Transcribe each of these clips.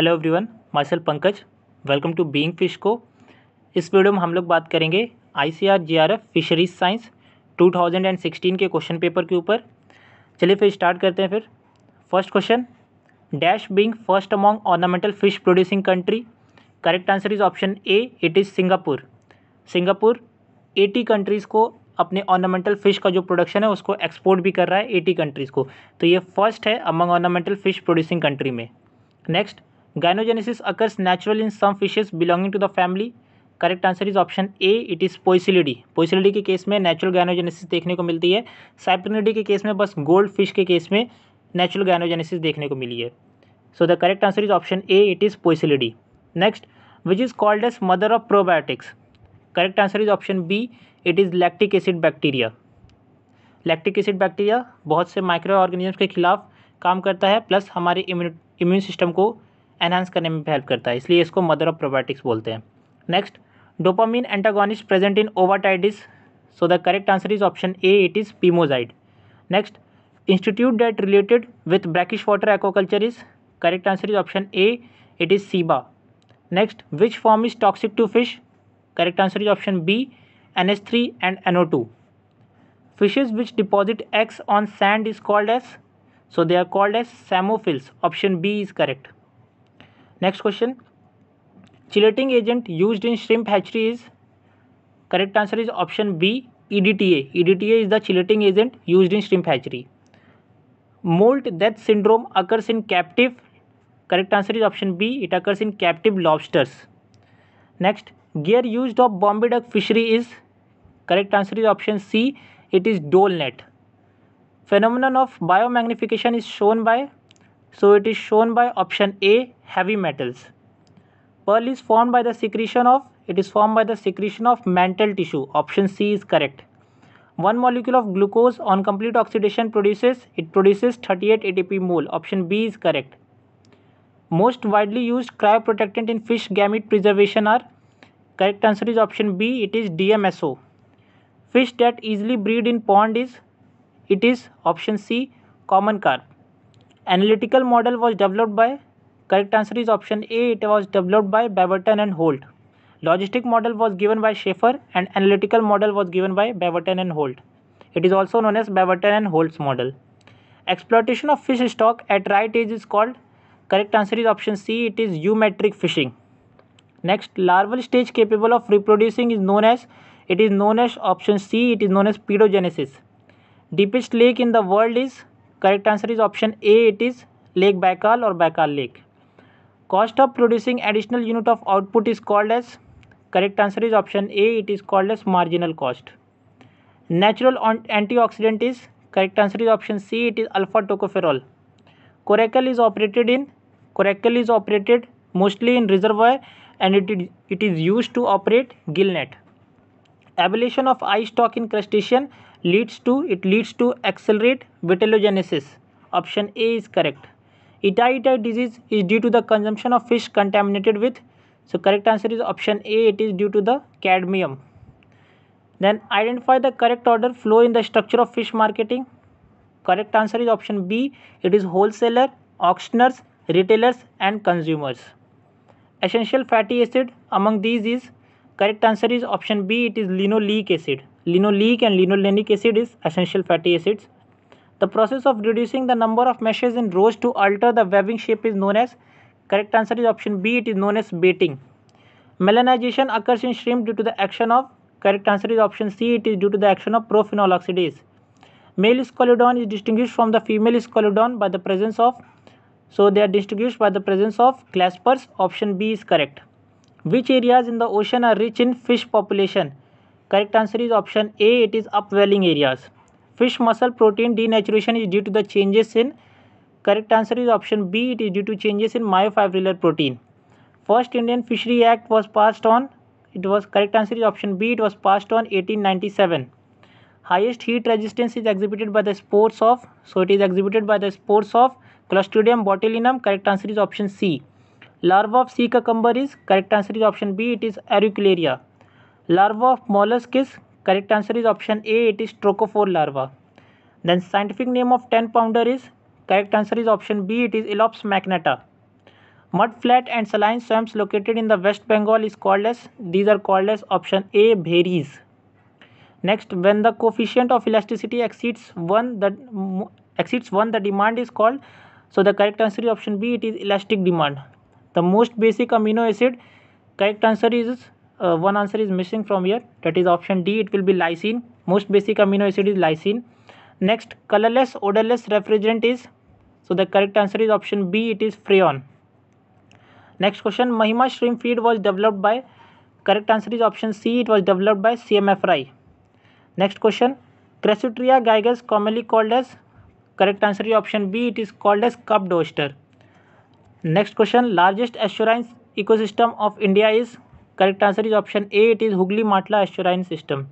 Hello everyone myself Pankaj welcome to being fish को इस video में हम लोग बात करेंगे जीआरएफ फिशरीज साइंस 2016 के क्वेश्चन पेपर के ऊपर चलिए फिर स्टार्ट करते हैं फिर first question dash being first among ornamental fish producing country correct answer is option A it is Singapore Singapore eighty countries को अपने ऑर्नामेंटल फ़िश का जो प्रोडक्शन है उसको एक्सपोर्ट भी कर रहा है एटी कंट्रीज़ को तो ये फर्स्ट है among ornamental fish producing country में next gynogenesis occurs natural in some fishes belonging to the family correct answer is option A it is Poeciliidae Poeciliidae के केस में नेचुरल गायनोजेनेसिस देखने को मिलती है साइप्रिनिडी के केस में बस गोल्ड फिश के केस में नेचुरल गायनोजेनेसिस देखने को मिली है so the correct answer is option A it is Poeciliidae next which is called as mother of probiotics correct answer is option B it is lactic acid bacteria lactic acid bacteria बहुत से micro organisms के खिलाफ काम करता है plus हमारे immune system को enhance करने में हेल्प करता है इसलिए इसको मदर ऑफ प्रोबायोटिक्स बोलते हैं next dopamine antagonist present in ovatitis so the correct answer is option A it is pimozide next institute that related with brackish water aquaculture is correct answer is option A it is CIBA next which form is toxic to fish correct answer is option B N S three and N O two fishes which deposit eggs on sand is called as so they are called S सैमोफिल्स option B is correct next question chelating agent used in shrimp hatchery is correct answer is option b edta edta is the chelating agent used in shrimp hatchery molt death syndrome occurs in captive correct answer is option b it occurs in captive lobsters next gear used of bombay duck fishery is correct answer is option c it is dole net phenomenon of biomagnification is shown by so it is shown by option A heavy metals. Pearl is formed by the secretion of it is formed by the secretion of mantle tissue. Option C is correct. One molecule of glucose on complete oxidation produces it produces 38 ATP mole. Option B is correct. Most widely used cryoprotectant in fish gamete preservation are correct answer is option B it is DMSO. Fish that easily breed in pond is it is option C common carp analytical model was developed by correct answer is option a it was developed by beverton and holt logistic model was given by schaefer and analytical model was given by beverton and holt it is also known as beverton and holt's model exploitation of fish stock at right age is called correct answer is option c it is eumetric fishing next larval stage capable of reproducing is known as it is known as option c it is known as pedogenesis deepest lake in the world is Correct answer is option A. It is Lake Baikal or Baikal Lake. Cost of producing additional unit of output is called as correct answer is option A. It is called as marginal cost. Natural antioxidant is correct answer is option C. It is alpha tocopherol. Coracle is operated in coracle is operated mostly in reservoir and it is, it is used to operate gill net. Abolition of eye stock in crustacean leads to it leads to accelerate vitellogenesis option a is correct ititis disease is due to the consumption of fish contaminated with so correct answer is option a it is due to the cadmium then identify the correct order flow in the structure of fish marketing correct answer is option b it is wholesaler auctioners, retailers and consumers essential fatty acid among these is correct answer is option b it is linoleic acid Linoleic and linolenic acid is essential fatty acids. The process of reducing the number of meshes in rows to alter the webbing shape is known as correct answer is option B it is known as baiting. Melanization occurs in shrimp due to the action of correct answer is option C it is due to the action of prophenol oxidase. Male scolodon is distinguished from the female scolodon by the presence of so they are distinguished by the presence of claspers option B is correct. Which areas in the ocean are rich in fish population? Correct answer is option A. It is upwelling areas. Fish muscle protein denaturation is due to the changes in. Correct answer is option B. It is due to changes in myofibrillar protein. First Indian Fishery Act was passed on. It was correct answer is option B. It was passed on 1897. Highest heat resistance is exhibited by the spores of. So it is exhibited by the spores of Clostridium botulinum. Correct answer is option C. Larva of sea cucumber is correct answer is option B. It is Auricularia. Larva of mollusk is correct answer is option A. It is trochophore larva. Then scientific name of 10 pounder is correct answer is option B. It is Elops magnata. Mudflat and saline swamps located in the West Bengal is called as these are called as option A. berries Next, when the coefficient of elasticity exceeds one, the exceeds one, the demand is called. So the correct answer is option B. It is elastic demand. The most basic amino acid. Correct answer is uh, one answer is missing from here that is option d it will be lysine most basic amino acid is lysine next colorless odorless refrigerant is so the correct answer is option b it is freon next question mahima shrimp feed was developed by correct answer is option c it was developed by cmfri next question crassutria gigas commonly called as correct answer is option b it is called as cupped oyster next question largest estuarine ecosystem of india is Correct answer is option A. It is Hugli Matla estuarine system.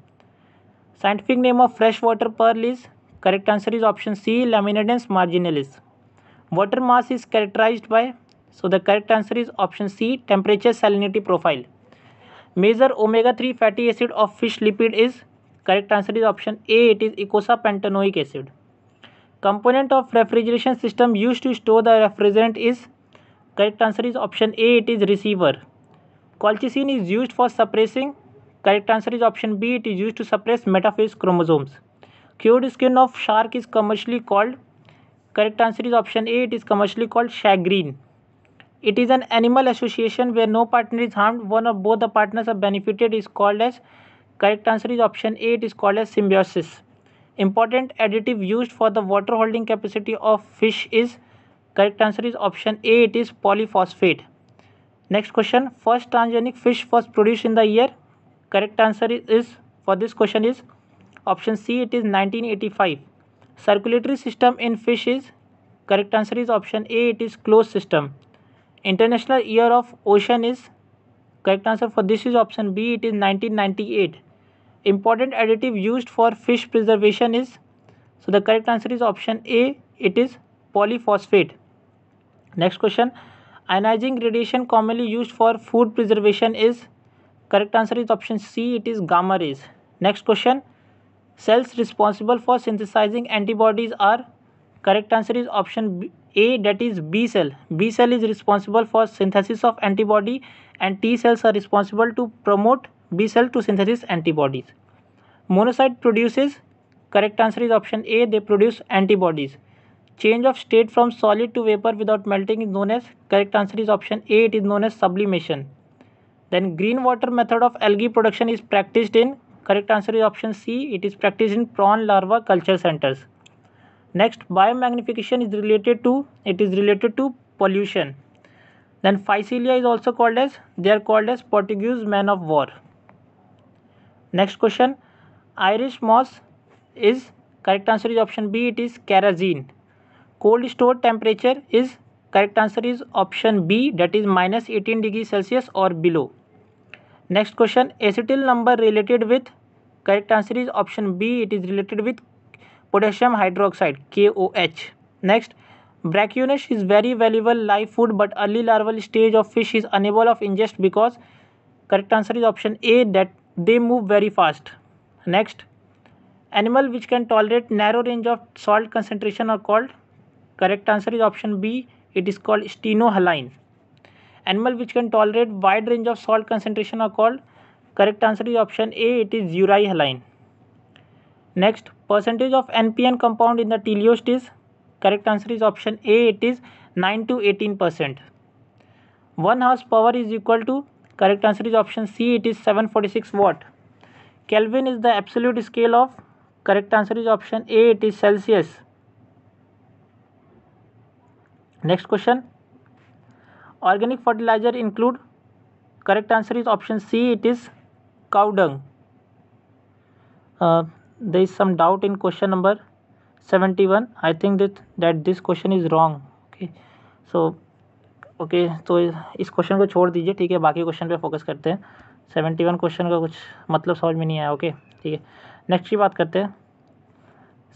Scientific name of freshwater pearl is correct answer is option C. Laminadens marginalis. Water mass is characterized by so the correct answer is option C. Temperature salinity profile. Measure omega 3 fatty acid of fish lipid is correct answer is option A. It is eicosapentaenoic acid. Component of refrigeration system used to store the refrigerant is correct answer is option A. It is receiver colchicine is used for suppressing correct answer is option b it is used to suppress metaphase chromosomes cured skin of shark is commercially called correct answer is option a it is commercially called shagreen it is an animal association where no partner is harmed one or both the partners are benefited is called as correct answer is option a it is called as symbiosis important additive used for the water holding capacity of fish is correct answer is option a it is polyphosphate Next question, first transgenic fish was produced in the year? Correct answer is, is for this question is option C it is 1985. Circulatory system in fish is correct answer is option A it is closed system. International year of ocean is correct answer for this is option B it is 1998. Important additive used for fish preservation is so the correct answer is option A it is polyphosphate. Next question Ionizing radiation commonly used for food preservation is correct answer is option C it is gamma rays. Next question cells responsible for synthesizing antibodies are correct answer is option B, A that is B cell. B cell is responsible for synthesis of antibody and T cells are responsible to promote B cell to synthesis antibodies. Monocyte produces correct answer is option A they produce antibodies change of state from solid to vapor without melting is known as correct answer is option a it is known as sublimation then green water method of algae production is practiced in correct answer is option c it is practiced in prawn larva culture centers next biomagnification is related to it is related to pollution then physalia is also called as they are called as portuguese man of war next question irish moss is correct answer is option b it is kerosene cold store temperature is correct answer is option B that is minus 18 degree Celsius or below. Next question acetyl number related with correct answer is option B it is related with potassium hydroxide KOH. Next brachyonish is very valuable live food but early larval stage of fish is unable of ingest because correct answer is option A that they move very fast. Next animal which can tolerate narrow range of salt concentration are called correct answer is option b it is called stenohaline animal which can tolerate wide range of salt concentration are called correct answer is option a it is urihaline next percentage of npn compound in the teleost is correct answer is option a it is 9 to 18 percent one house power is equal to correct answer is option c it is 746 watt kelvin is the absolute scale of correct answer is option a it is celsius next question organic fertilizer include correct answer is option C it is cow dung there is some doubt in question number seventy one I think think that this question is wrong okay so okay तो इस question को छोड़ दीजिए ठीक है बाकी question पे focus करते हैं सेवेंटी वन क्वेश्चन का कुछ मतलब समझ में नहीं आया ओके ठीक है नेक्स्ट की बात करते हैं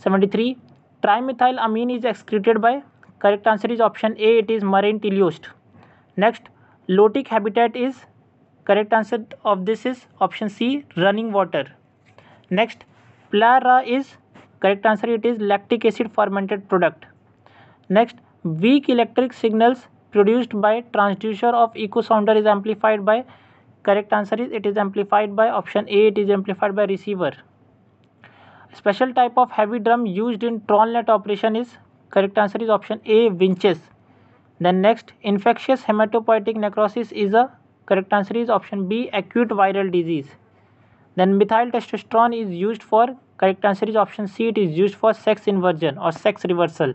seventy three trimethylamine is excreted by correct answer is option a it is marine teleost next lotic habitat is correct answer of this is option c running water next plara is correct answer it is lactic acid fermented product next weak electric signals produced by transducer of echo sounder is amplified by correct answer is it is amplified by option a it is amplified by receiver special type of heavy drum used in Tronnet operation is Correct answer is option A, winches. Then next, infectious hematopoietic necrosis is a correct answer is option B, acute viral disease. Then methyl testosterone is used for correct answer is option C, it is used for sex inversion or sex reversal.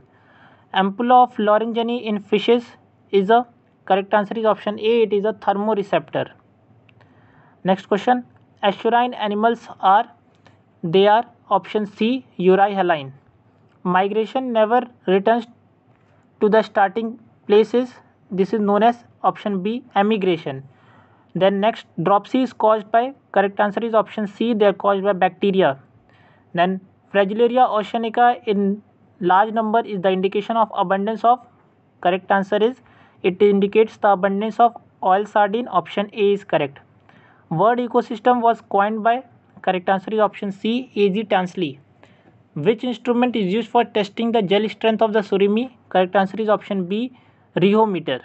Ampulla of Lorenzini in fishes is a correct answer is option A, it is a thermoreceptor. Next question, assurine animals are, they are option C, urihaline migration never returns to the starting places this is known as option b emigration then next dropsy is caused by correct answer is option c they are caused by bacteria then fragilaria oceanica in large number is the indication of abundance of correct answer is it indicates the abundance of oil sardine option a is correct word ecosystem was coined by correct answer is option c az tansley Which instrument is used for testing the gel strength of the surimi? Correct answer is option B, rheometer.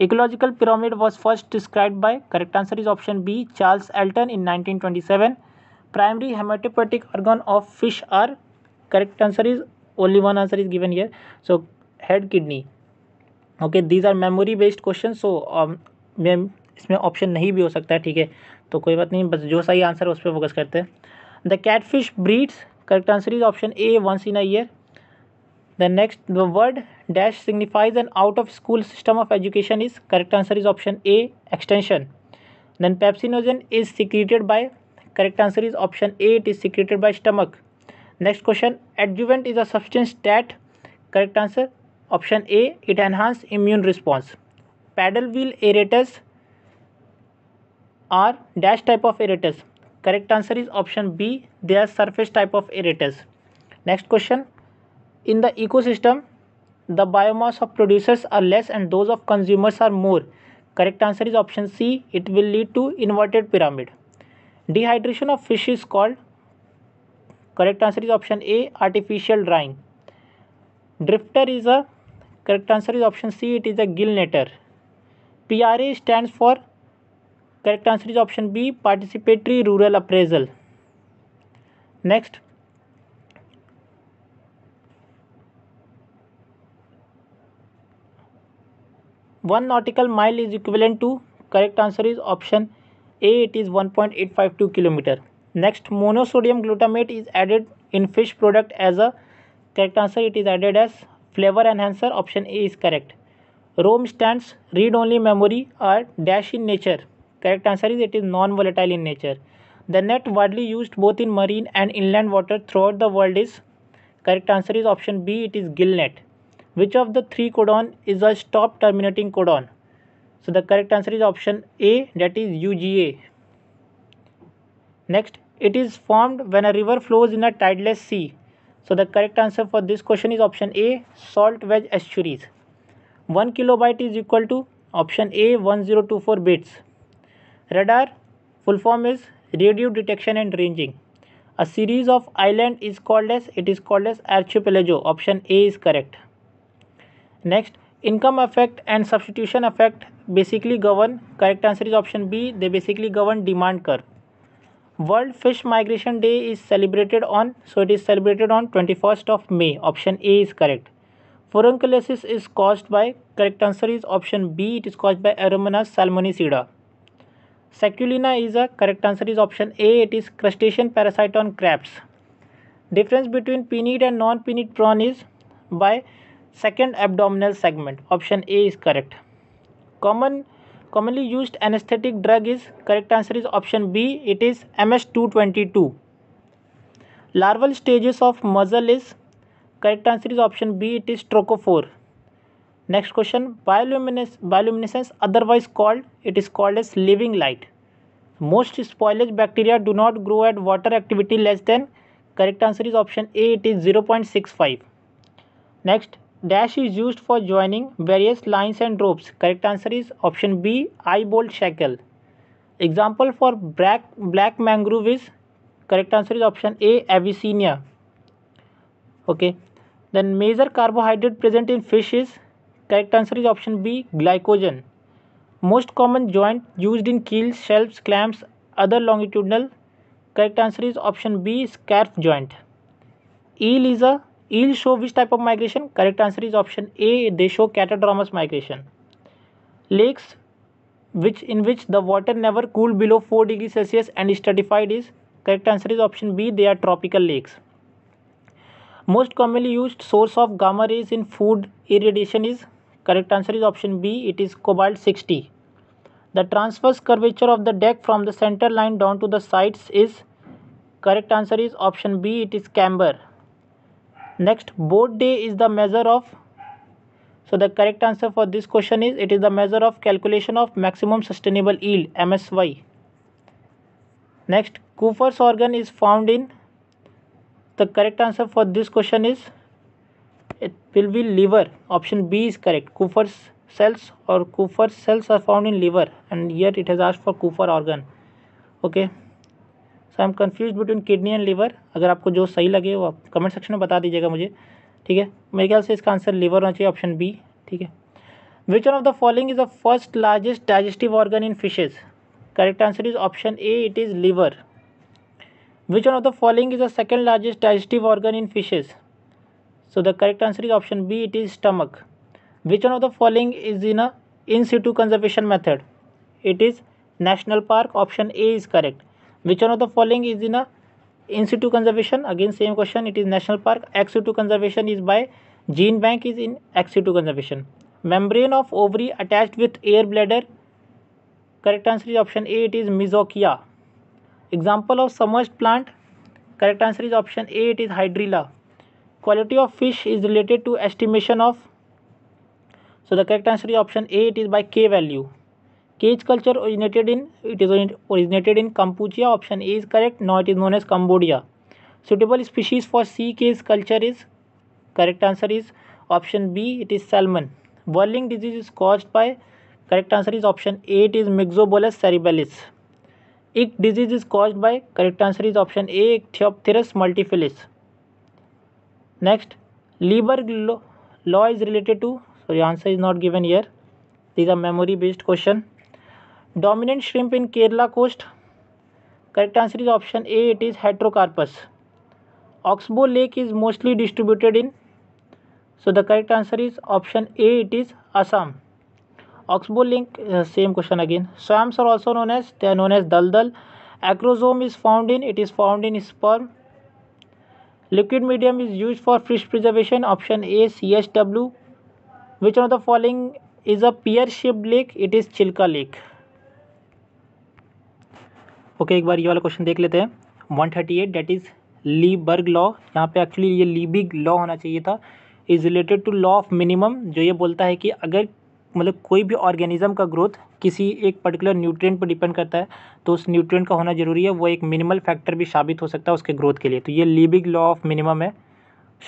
Ecological pyramid was first described by, correct answer is option B, Charles Elton in 1927. Primary hematopoietic organ of fish are, correct answer is, only one answer is given here. So, head kidney. Okay, these are memory based questions. So, um, इसमें option नहीं भी हो सकता है ठीक है तो कोई बात नहीं बस जो सही आंसर है उस पर फोकस करते हैं the cat fish breeds correct answer is option A once in a year the next the word dash signifies an out of school system of education is correct answer is option A extension then pepsinogen is secreted by correct answer is option A it is secreted by stomach next question adjuvant is a substance that correct answer option A it enhance immune response paddle wheel एरेटस are dash type of aerators correct answer is option b they are surface type of aerators next question in the ecosystem the biomass of producers are less and those of consumers are more correct answer is option c it will lead to inverted pyramid dehydration of fish is called correct answer is option a artificial drying drifter is a correct answer is option c it is a gill netter pra stands for Correct answer is option B participatory rural appraisal. Next, one nautical mile is equivalent to correct answer is option A it is 1.852 kilometer. Next, monosodium glutamate is added in fish product as a correct answer it is added as flavor enhancer option A is correct. Rome stands read only memory or dash in nature Correct answer is it is non-volatile in nature. The net widely used both in marine and inland water throughout the world is correct answer is option B it is gill net. Which of the three codon is a stop terminating codon? So the correct answer is option A that is UGA. Next it is formed when a river flows in a tideless sea. So the correct answer for this question is option A salt wedge estuaries. 1 kilobyte is equal to option A 1024 bits. Radar full form is radio detection and ranging. A series of island is called as it is called as archipelago. Option A is correct. Next, income effect and substitution effect basically govern correct answer is option B. They basically govern demand curve. World Fish Migration Day is celebrated on so it is celebrated on 21st of May. Option A is correct. Furunculosis is caused by correct answer is option B. It is caused by Aromonas salmonicida. Saculina is a correct answer is option A. It is crustacean parasite on crabs. Difference between pinnate and non-pinnate prawn is by second abdominal segment. Option A is correct. Common commonly used anesthetic drug is correct answer is option B. It is MS222. Larval stages of muzzle is correct answer is option B. It is trochophore next question bioluminescence otherwise called it is called as living light most spoilage bacteria do not grow at water activity less than correct answer is option a it is 0.65 next dash is used for joining various lines and ropes correct answer is option b eyeball shackle example for black black mangrove is correct answer is option a Abyssinia. okay then major carbohydrate present in fish is Correct answer is option B glycogen. Most common joint used in keels, shelves, clamps, other longitudinal. Correct answer is option B Scarf joint. Eel is a eel show which type of migration? Correct answer is option A they show catadromous migration. Lakes which in which the water never cool below 4 degrees Celsius and is stratified is correct answer is option B they are tropical lakes. Most commonly used source of gamma rays in food irradiation is Correct answer is option B. It is cobalt 60. The transverse curvature of the deck from the center line down to the sides is correct answer is option B. It is camber. Next, boat day is the measure of so the correct answer for this question is it is the measure of calculation of maximum sustainable yield MSY. Next, Cooper's organ is found in the correct answer for this question is it will be liver option B is correct Kupffer cells और Kupffer cells are found in liver and yeah it has asked for Kupffer organ okay so I am confuse between kidney and liver अगर आपको जो सही लगे वो आप comment section में बता दीजिएगा मुझे ठीक है मेरे ख्याल से इसका आंसर लीवर होना चाहिए ऑप्शन बी ठीक है which one of the following is the first largest digestive organ in fishes correct answer is option A it is liver which one of the following is the second largest digestive organ in fishes So the correct answer is option B, it is stomach. Which one of the following is in a in situ conservation method? It is national park. Option A is correct. Which one of the following is in a in situ conservation? Again, same question. It is national park. Ex situ conservation is by gene bank is in ex situ conservation. Membrane of ovary attached with air bladder. Correct answer is option A. It is mesochia. Example of submerged plant. Correct answer is option A. It is hydrilla quality of fish is related to estimation of so the correct answer is option a it is by k value cage culture originated in it is originated in Kampuchea. Option A is correct. Now it is known as Cambodia. Suitable species for sea cage culture is correct answer is option B. It is salmon. Whirling disease is caused by correct answer is option A. It is Myxobolus cerebalis. Ick disease is caused by correct answer is option A. Ichthyopterus multifilis next lieberg law, is related to so the answer is not given here these are memory based question dominant shrimp in kerala coast correct answer is option a it is heterocarpus oxbow lake is mostly distributed in so the correct answer is option a it is assam oxbow link uh, same question again swamps are also known as they are known as daldal acrosome is found in it is found in sperm liquid medium is use for fish preservation option A C S W which on the following is a pier ship lake it is Chilka lake okay एक बार ये वाला question देख लेते हैं 138 thirty eight that is Liebig law यहाँ पे actually ये लीबिग लॉ होना चाहिए था is related to law of minimum जो ये बोलता है कि अगर मतलब कोई भी ऑर्गेनिज़म का ग्रोथ किसी एक पर्टिकुलर न्यूट्रिएंट पर डिपेंड करता है तो उस न्यूट्रिएंट का होना ज़रूरी है वो एक मिनिमल फैक्टर भी साबित हो सकता है उसके ग्रोथ के लिए तो ये लिबिग लॉ ऑफ मिनिमम है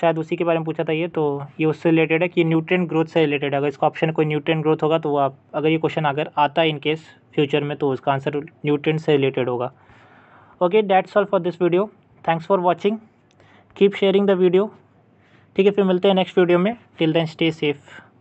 शायद उसी के बारे में पूछा था ये तो ये उससे रिलेटेड है कि न्यूट्रिएंट ग्रोथ से रिलेटेड है अगर इसका ऑप्शन कोई न्यूट्रिएंट ग्रोथ होगा तो आप अगर ये क्वेश्चन अगर आता है इन केस फ्यूचर में तो उसका आंसर न्यूट्रिएंट से रिलेटेड होगा okay that's all for this video thanks for watching keep sharing the video ठीक है फिर मिलते हैं नेक्स्ट वीडियो में टिल देन स्टे सेफ़